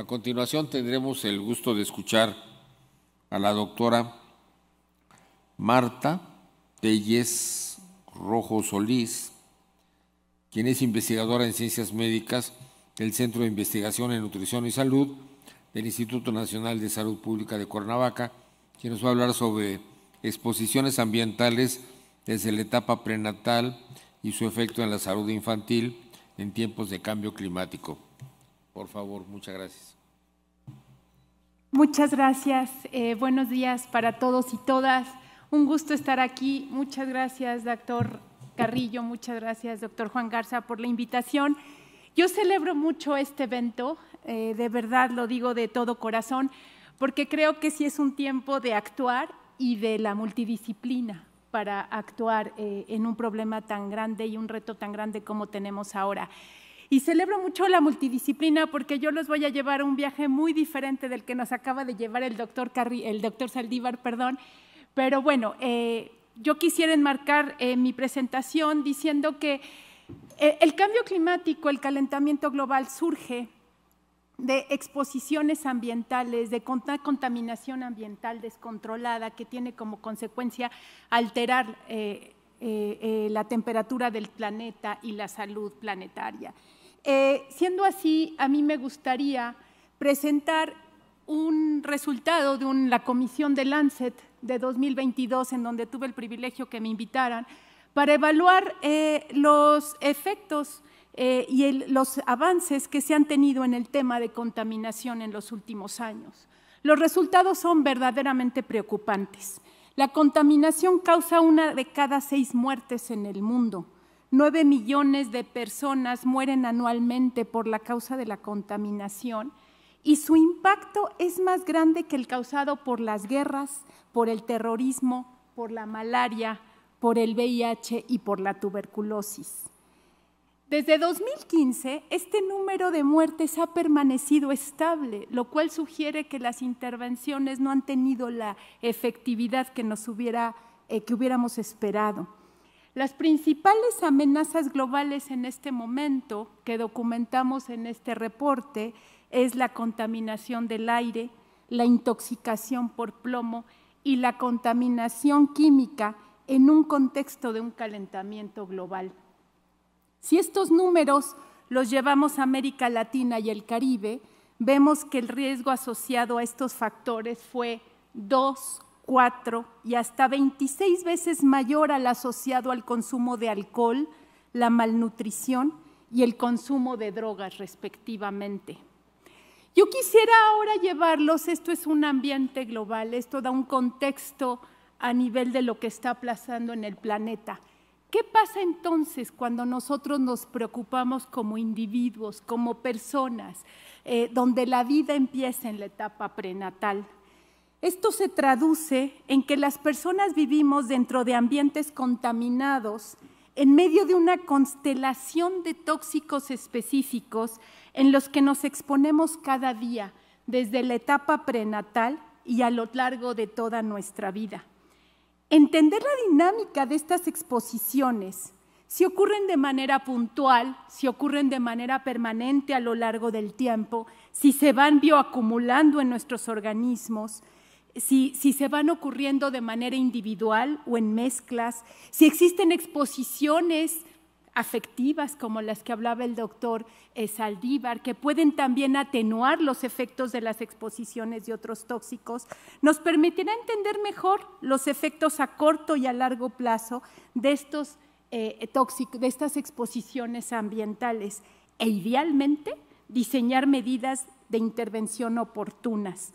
A continuación tendremos el gusto de escuchar a la doctora Marta Telles Rojo Solís, quien es investigadora en ciencias médicas del Centro de Investigación en Nutrición y Salud del Instituto Nacional de Salud Pública de Cuernavaca, quien nos va a hablar sobre exposiciones ambientales desde la etapa prenatal y su efecto en la salud infantil en tiempos de cambio climático. Por favor, muchas gracias. Muchas gracias. Eh, buenos días para todos y todas. Un gusto estar aquí. Muchas gracias, doctor Carrillo. Muchas gracias, doctor Juan Garza, por la invitación. Yo celebro mucho este evento, eh, de verdad lo digo de todo corazón, porque creo que sí es un tiempo de actuar y de la multidisciplina para actuar eh, en un problema tan grande y un reto tan grande como tenemos ahora. Y celebro mucho la multidisciplina porque yo los voy a llevar a un viaje muy diferente del que nos acaba de llevar el doctor, el doctor Saldívar. Perdón. Pero bueno, eh, yo quisiera enmarcar eh, mi presentación diciendo que eh, el cambio climático, el calentamiento global surge de exposiciones ambientales, de contaminación ambiental descontrolada que tiene como consecuencia alterar la temperatura del planeta y la salud planetaria. Eh, siendo así, a mí me gustaría presentar un resultado de la comisión de Lancet de 2022, en donde tuve el privilegio que me invitaran, para evaluar eh, los efectos eh, y los avances que se han tenido en el tema de contaminación en los últimos años. Los resultados son verdaderamente preocupantes. La contaminación causa una de cada seis muertes en el mundo. Nueve millones de personas mueren anualmente por la causa de la contaminación y su impacto es más grande que el causado por las guerras, por el terrorismo, por la malaria, por el VIH y por la tuberculosis. Desde 2015, este número de muertes ha permanecido estable, lo cual sugiere que las intervenciones no han tenido la efectividad que, nos hubiera, eh, que hubiéramos esperado. Las principales amenazas globales en este momento que documentamos en este reporte es la contaminación del aire, la intoxicación por plomo y la contaminación química en un contexto de un calentamiento global. Si estos números los llevamos a América Latina y el Caribe, vemos que el riesgo asociado a estos factores fue 2 4 y hasta 26 veces mayor al asociado al consumo de alcohol, la malnutrición y el consumo de drogas respectivamente. Yo quisiera ahora llevarlos, esto es un ambiente global, esto da un contexto a nivel de lo que está pasando en el planeta. ¿Qué pasa entonces cuando nosotros nos preocupamos como individuos, como personas, eh, donde la vida empieza en la etapa prenatal? Esto se traduce en que las personas vivimos dentro de ambientes contaminados en medio de una constelación de tóxicos específicos en los que nos exponemos cada día, desde la etapa prenatal y a lo largo de toda nuestra vida. Entender la dinámica de estas exposiciones, si ocurren de manera puntual, si ocurren de manera permanente a lo largo del tiempo, si se van bioacumulando en nuestros organismos, si, se van ocurriendo de manera individual o en mezclas, si existen exposiciones afectivas como las que hablaba el doctor eh, Saldívar, que pueden también atenuar los efectos de las exposiciones de otros tóxicos, nos permitirá entender mejor los efectos a corto y a largo plazo de, estos, eh, de estas exposiciones ambientales e idealmente diseñar medidas de intervención oportunas.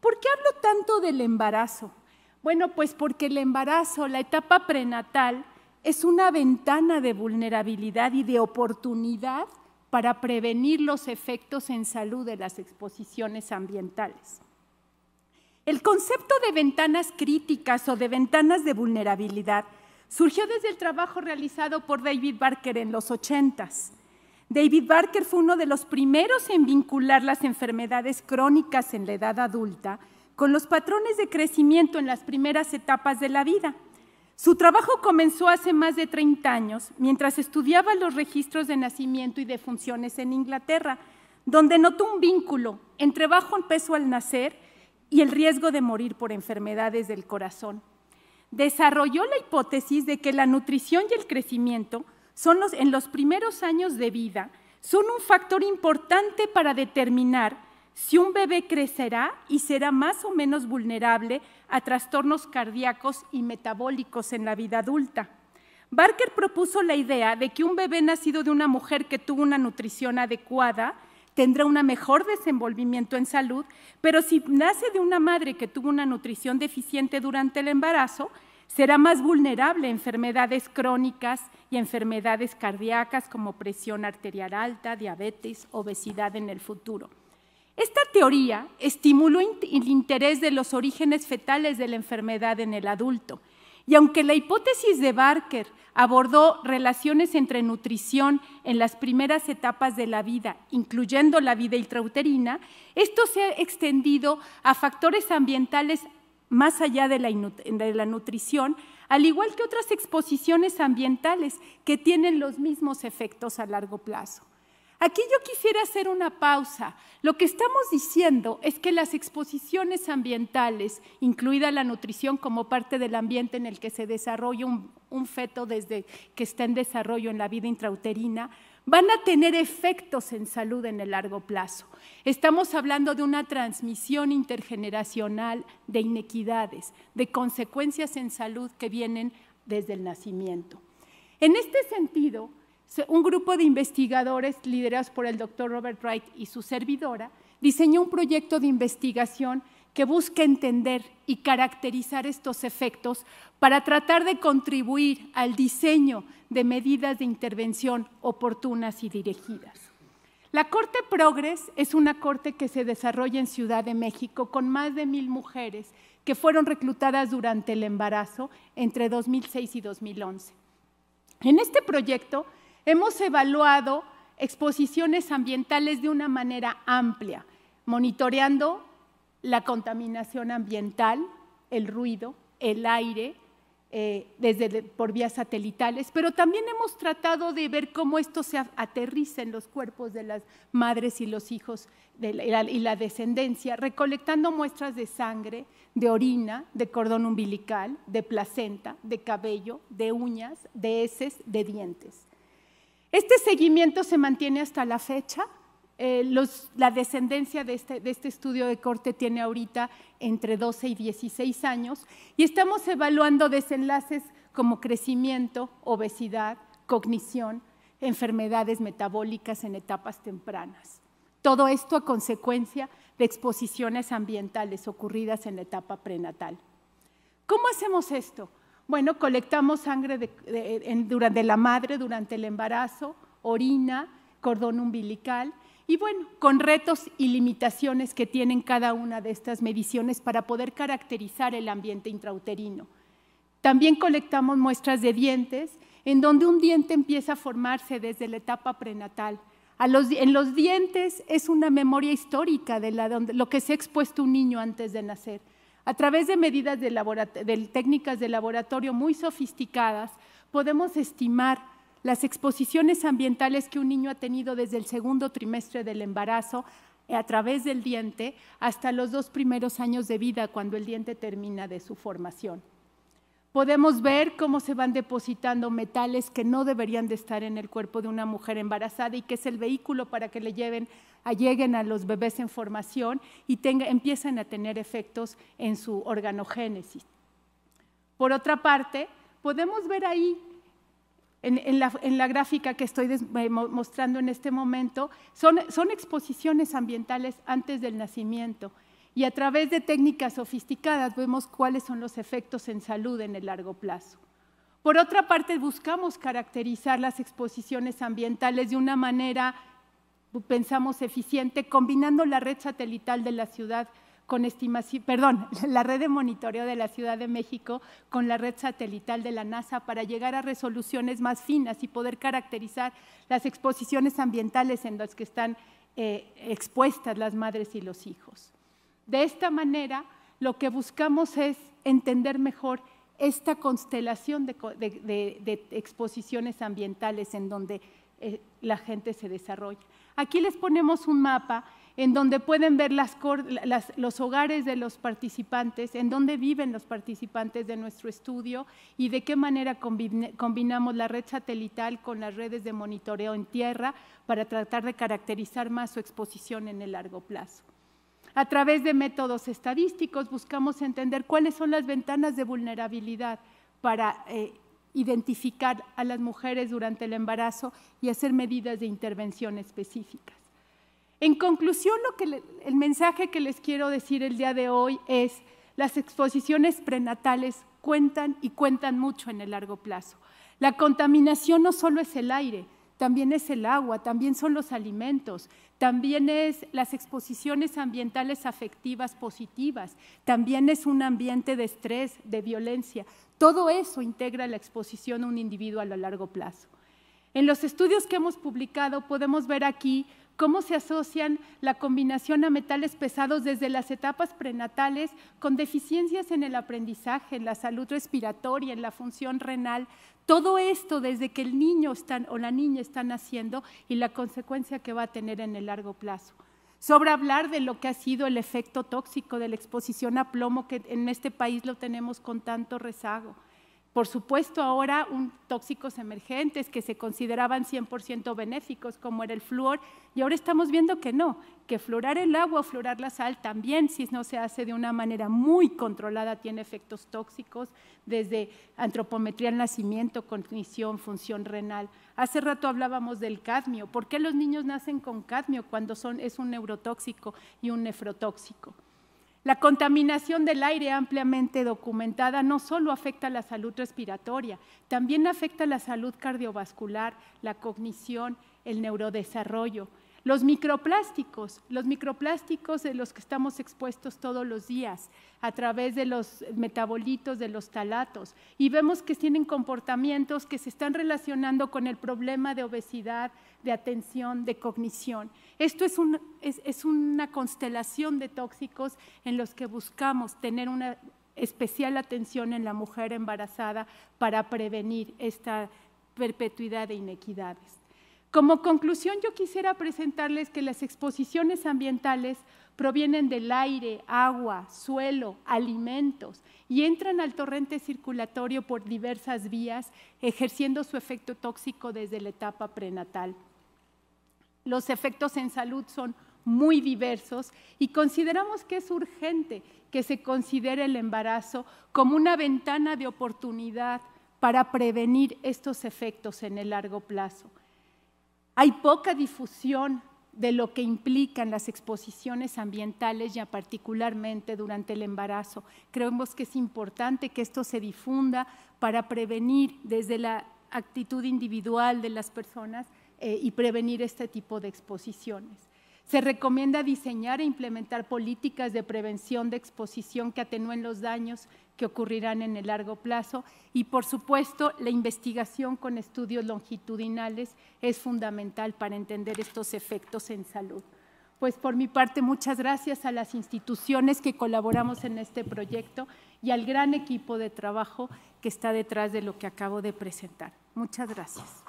¿Por qué hablo tanto del embarazo? Bueno, pues porque el embarazo, la etapa prenatal, es una ventana de vulnerabilidad y de oportunidad para prevenir los efectos en salud de las exposiciones ambientales. El concepto de ventanas críticas o de ventanas de vulnerabilidad surgió desde el trabajo realizado por David Barker en los 80s. David Barker fue uno de los primeros en vincular las enfermedades crónicas en la edad adulta con los patrones de crecimiento en las primeras etapas de la vida. Su trabajo comenzó hace más de 30 años, mientras estudiaba los registros de nacimiento y de funciones en Inglaterra, donde notó un vínculo entre bajo peso al nacer y el riesgo de morir por enfermedades del corazón. Desarrolló la hipótesis de que la nutrición y el crecimiento son en los primeros años de vida son un factor importante para determinar si un bebé crecerá y será más o menos vulnerable a trastornos cardíacos y metabólicos en la vida adulta. Barker propuso la idea de que un bebé nacido de una mujer que tuvo una nutrición adecuada tendrá un mejor desenvolvimiento en salud, pero si nace de una madre que tuvo una nutrición deficiente durante el embarazo, Será más vulnerable a enfermedades crónicas y enfermedades cardíacas como presión arterial alta, diabetes, obesidad en el futuro. Esta teoría estimuló el interés de los orígenes fetales de la enfermedad en el adulto. Y aunque la hipótesis de Barker abordó relaciones entre nutrición en las primeras etapas de la vida, incluyendo la vida intrauterina, esto se ha extendido a factores ambientales más allá de la, de la, nutrición, al igual que otras exposiciones ambientales que tienen los mismos efectos a largo plazo. Aquí yo quisiera hacer una pausa. Lo que estamos diciendo es que las exposiciones ambientales, incluida la nutrición como parte del ambiente en el que se desarrolla un, un feto desde que está en desarrollo en la vida intrauterina, van a tener efectos en salud en el largo plazo. Estamos hablando de una transmisión intergeneracional de inequidades, de consecuencias en salud que vienen desde el nacimiento. En este sentido, un grupo de investigadores liderados por el doctor Robert Wright y su servidora diseñó un proyecto de investigación que busque entender y caracterizar estos efectos para tratar de contribuir al diseño de medidas de intervención oportunas y dirigidas. La Corte Progres es una corte que se desarrolla en Ciudad de México con más de mil mujeres que fueron reclutadas durante el embarazo entre 2006 y 2011. En este proyecto hemos evaluado exposiciones ambientales de una manera amplia, monitoreando la contaminación ambiental, el ruido, el aire, eh, desde por vías satelitales, pero también hemos tratado de ver cómo esto se aterriza en los cuerpos de las madres y los hijos y la descendencia, recolectando muestras de sangre, de orina, de cordón umbilical, de placenta, de cabello, de uñas, de heces, de dientes. Este seguimiento se mantiene hasta la fecha eh, la descendencia este, de este, estudio de corte tiene ahorita entre 12 y 16 años y estamos evaluando desenlaces como crecimiento, obesidad, cognición, enfermedades metabólicas en etapas tempranas. Todo esto a consecuencia de exposiciones ambientales ocurridas en la etapa prenatal. ¿Cómo hacemos esto? Bueno, colectamos sangre de, durante la madre, durante el embarazo, orina, cordón umbilical y bueno, con retos y limitaciones que tienen cada una de estas mediciones para poder caracterizar el ambiente intrauterino. También colectamos muestras de dientes, en donde un diente empieza a formarse desde la etapa prenatal. en los dientes es una memoria histórica de, lo que se ha expuesto un niño antes de nacer. A través de medidas de, de técnicas de laboratorio muy sofisticadas, podemos estimar las exposiciones ambientales que un niño ha tenido desde el segundo trimestre del embarazo eh, a través del diente hasta los dos primeros años de vida cuando el diente termina de su formación. Podemos ver cómo se van depositando metales que no deberían de estar en el cuerpo de una mujer embarazada y que es el vehículo para que le lleven, lleguen a los bebés en formación y empiezan a tener efectos en su organogénesis. Por otra parte, podemos ver ahí en, la, gráfica que estoy mostrando en este momento, son, exposiciones ambientales antes del nacimiento y a través de técnicas sofisticadas vemos cuáles son los efectos en salud en el largo plazo. Por otra parte, buscamos caracterizar las exposiciones ambientales de una manera, pensamos, eficiente, combinando la red satelital de la ciudad con perdón, la red de monitoreo de la Ciudad de México con la red satelital de la NASA para llegar a resoluciones más finas y poder caracterizar las exposiciones ambientales en las que están eh, expuestas las madres y los hijos. De esta manera, lo que buscamos es entender mejor esta constelación de, exposiciones ambientales en donde eh, la gente se desarrolla. Aquí les ponemos un mapa en donde pueden ver los hogares de los participantes, en dónde viven los participantes de nuestro estudio y de qué manera combinamos la red satelital con las redes de monitoreo en tierra para tratar de caracterizar más su exposición en el largo plazo. A través de métodos estadísticos buscamos entender cuáles son las ventanas de vulnerabilidad para eh, identificar a las mujeres durante el embarazo y hacer medidas de intervención específicas. En conclusión, lo que el mensaje que les quiero decir el día de hoy es, las exposiciones prenatales cuentan y cuentan mucho en el largo plazo. La contaminación no solo es el aire, también es el agua, también son los alimentos, también es las exposiciones ambientales afectivas positivas, también es un ambiente de estrés, de violencia. Todo eso integra la exposición a un individuo a lo largo plazo. En los estudios que hemos publicado podemos ver aquí cómo se asocian la combinación a metales pesados desde las etapas prenatales con deficiencias en el aprendizaje, en la salud respiratoria, en la función renal. Todo esto desde que el niño o la niña está naciendo y la consecuencia que va a tener en el largo plazo. Sobra hablar de lo que ha sido el efecto tóxico de la exposición a plomo, que en este país lo tenemos con tanto rezago por supuesto, ahora tóxicos emergentes que se consideraban 100% benéficos, como era el flúor, y ahora estamos viendo que no, que florar el agua o florar la sal también, si no se hace de una manera muy controlada, tiene efectos tóxicos, desde antropometría al nacimiento, cognición, función renal. Hace rato hablábamos del cadmio. ¿Por qué los niños nacen con cadmio cuando son, es un neurotóxico y un nefrotóxico? La contaminación del aire ampliamente documentada no solo afecta la salud respiratoria, también afecta la salud cardiovascular, la cognición, el neurodesarrollo, los microplásticos, los microplásticos de los que estamos expuestos todos los días a través de los metabolitos, de los talatos, y vemos que tienen comportamientos que se están relacionando con el problema de obesidad, de atención, de cognición. Esto es, es una constelación de tóxicos en los que buscamos tener una especial atención en la mujer embarazada para prevenir esta perpetuidad de inequidades. Como conclusión, yo quisiera presentarles que las exposiciones ambientales provienen del aire, agua, suelo, alimentos y entran al torrente circulatorio por diversas vías, ejerciendo su efecto tóxico desde la etapa prenatal. Los efectos en salud son muy diversos y consideramos que es urgente que se considere el embarazo como una ventana de oportunidad para prevenir estos efectos en el largo plazo. Hay poca difusión de lo que implican las exposiciones ambientales, ya particularmente durante el embarazo. Creemos que es importante que esto se difunda para prevenir desde la actitud individual de las personas eh, y prevenir este tipo de exposiciones. Se recomienda diseñar e implementar políticas de prevención de exposición que atenúen los daños que ocurrirán en el largo plazo y, por supuesto, la investigación con estudios longitudinales es fundamental para entender estos efectos en salud. Pues por mi parte, muchas gracias a las instituciones que colaboramos en este proyecto y al gran equipo de trabajo que está detrás de lo que acabo de presentar. Muchas gracias.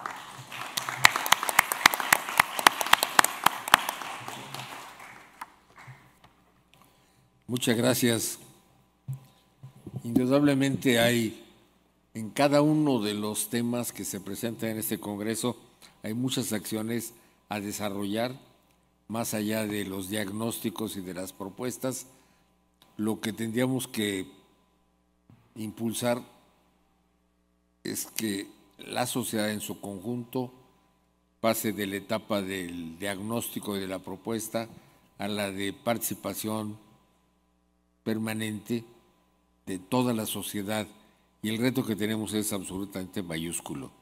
Muchas gracias. Indudablemente hay en cada uno de los temas que se presentan en este Congreso, hay muchas acciones a desarrollar, más allá de los diagnósticos y de las propuestas. Lo que tendríamos que impulsar es que la sociedad en su conjunto pase de la etapa del diagnóstico y de la propuesta a la de participación permanente de toda la sociedad y el reto que tenemos es absolutamente mayúsculo.